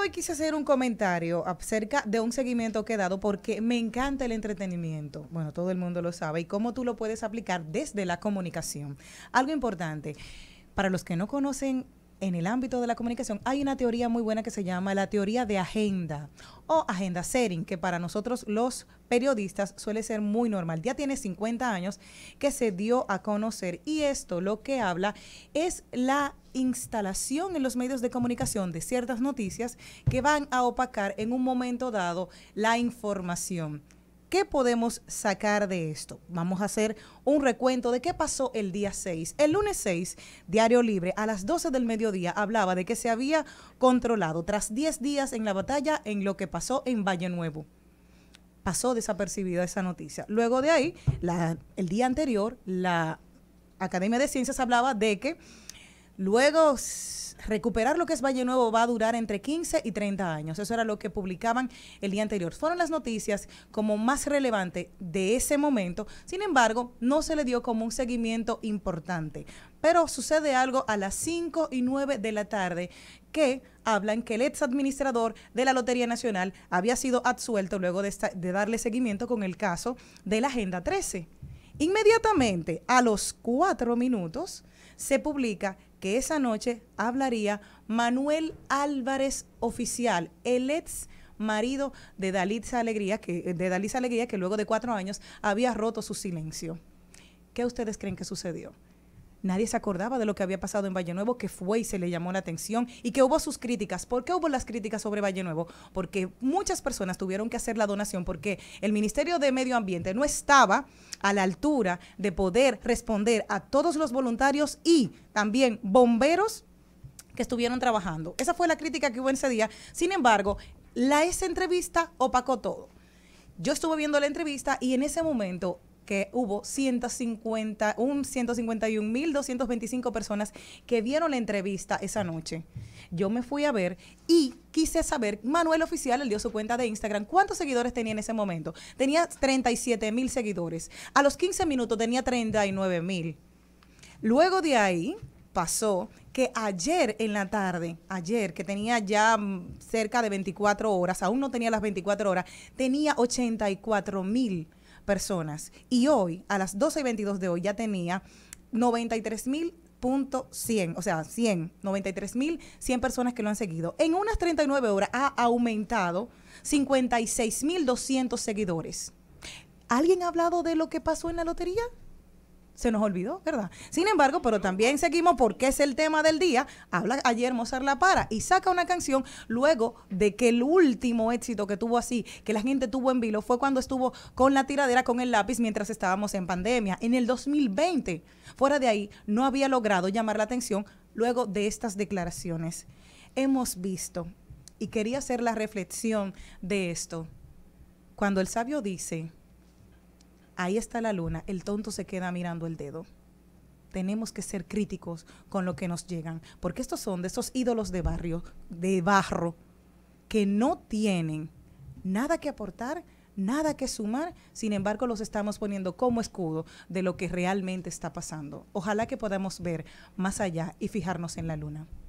hoy quise hacer un comentario acerca de un seguimiento que he dado porque me encanta el entretenimiento. Bueno, todo el mundo lo sabe y cómo tú lo puedes aplicar desde la comunicación. Algo importante, para los que no conocen en el ámbito de la comunicación hay una teoría muy buena que se llama la teoría de agenda o agenda setting, que para nosotros los periodistas suele ser muy normal. Ya tiene 50 años que se dio a conocer y esto lo que habla es la instalación en los medios de comunicación de ciertas noticias que van a opacar en un momento dado la información. ¿Qué podemos sacar de esto? Vamos a hacer un recuento de qué pasó el día 6. El lunes 6, Diario Libre, a las 12 del mediodía, hablaba de que se había controlado tras 10 días en la batalla en lo que pasó en Valle Nuevo pasó desapercibida esa noticia. Luego de ahí, el día anterior, la Academia de Ciencias hablaba de que Luego, recuperar lo que es Valle Nuevo va a durar entre 15 y 30 años. Eso era lo que publicaban el día anterior. Fueron las noticias como más relevante de ese momento. Sin embargo, no se le dio como un seguimiento importante. Pero sucede algo a las 5 y 9 de la tarde que hablan que el ex administrador de la Lotería Nacional había sido absuelto luego de, de darle seguimiento con el caso de la Agenda 13. Inmediatamente, a los cuatro minutos, se publica que esa noche hablaría Manuel Álvarez Oficial, el ex marido de Dalitza Alegría, que, eh, de Dalitza Alegría, que luego de cuatro años había roto su silencio. ¿Qué ustedes creen que sucedió? nadie se acordaba de lo que había pasado en Valle Nuevo, que fue y se le llamó la atención y que hubo sus críticas. ¿Por qué hubo las críticas sobre Valle Nuevo? Porque muchas personas tuvieron que hacer la donación porque el Ministerio de Medio Ambiente no estaba a la altura de poder responder a todos los voluntarios y también bomberos que estuvieron trabajando. Esa fue la crítica que hubo en ese día. Sin embargo, la esa entrevista opacó todo. Yo estuve viendo la entrevista y en ese momento que hubo 150, un 151.225 personas que vieron la entrevista esa noche. Yo me fui a ver y quise saber, Manuel Oficial, él dio su cuenta de Instagram, ¿cuántos seguidores tenía en ese momento? Tenía 37.000 mil seguidores. A los 15 minutos tenía 39.000. mil. Luego de ahí pasó que ayer en la tarde, ayer que tenía ya cerca de 24 horas, aún no tenía las 24 horas, tenía 84.000 mil personas. Y hoy, a las 12 y 22 de hoy, ya tenía 93 mil punto 100, o sea, 100, 93 mil 100 personas que lo han seguido. En unas 39 horas ha aumentado 56 mil 200 seguidores. ¿Alguien ha hablado de lo que pasó en la lotería? se nos olvidó, ¿verdad? Sin embargo, pero también seguimos porque es el tema del día. Habla ayer Mozart La Para y saca una canción luego de que el último éxito que tuvo así, que la gente tuvo en vilo, fue cuando estuvo con la tiradera con el lápiz mientras estábamos en pandemia, en el 2020. Fuera de ahí, no había logrado llamar la atención luego de estas declaraciones. Hemos visto, y quería hacer la reflexión de esto, cuando el sabio dice, ahí está la luna, el tonto se queda mirando el dedo. Tenemos que ser críticos con lo que nos llegan, porque estos son de esos ídolos de barrio, de barro, que no tienen nada que aportar, nada que sumar, sin embargo los estamos poniendo como escudo de lo que realmente está pasando. Ojalá que podamos ver más allá y fijarnos en la luna.